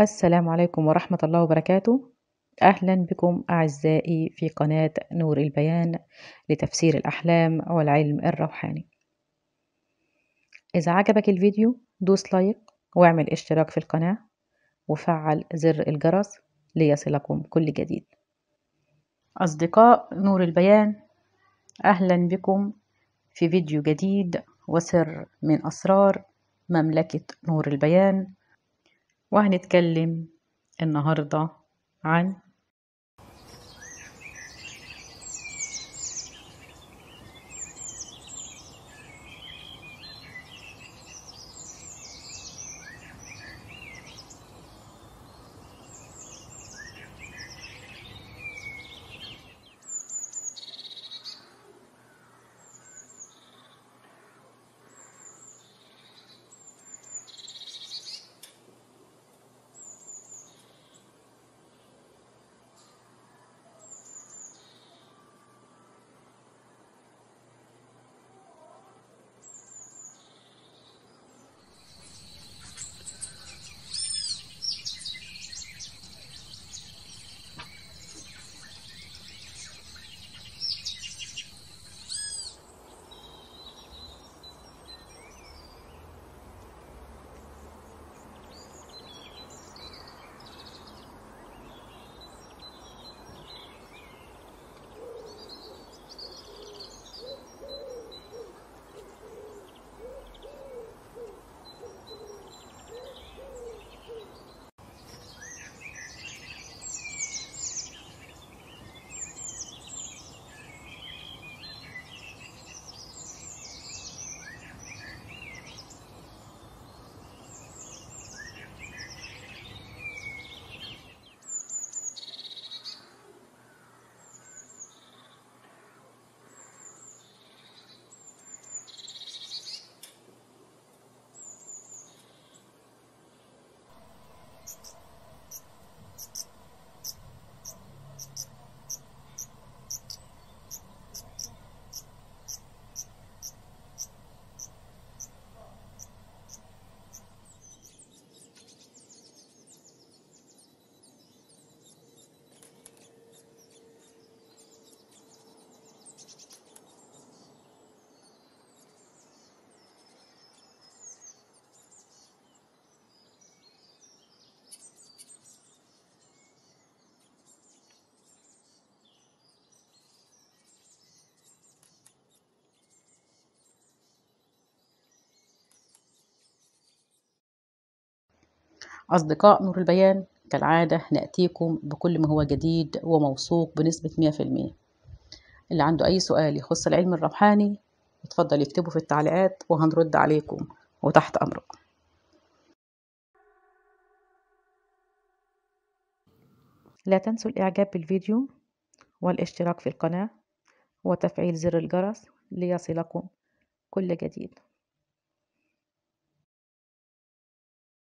السلام عليكم ورحمة الله وبركاته أهلا بكم أعزائي في قناة نور البيان لتفسير الأحلام والعلم الروحاني إذا عجبك الفيديو دوس لايك واعمل اشتراك في القناة وفعل زر الجرس ليصلكم كل جديد أصدقاء نور البيان أهلا بكم في فيديو جديد وسر من أسرار مملكة نور البيان وهنتكلم النهاردة عن أصدقاء نور البيان كالعادة نأتيكم بكل ما هو جديد وموثوق بنسبة 100% اللي عنده أي سؤال يخص العلم الروحاني اتفضل يكتبه في التعليقات وهنرد عليكم وتحت أمره لا تنسوا الإعجاب بالفيديو والاشتراك في القناة وتفعيل زر الجرس ليصلكم كل جديد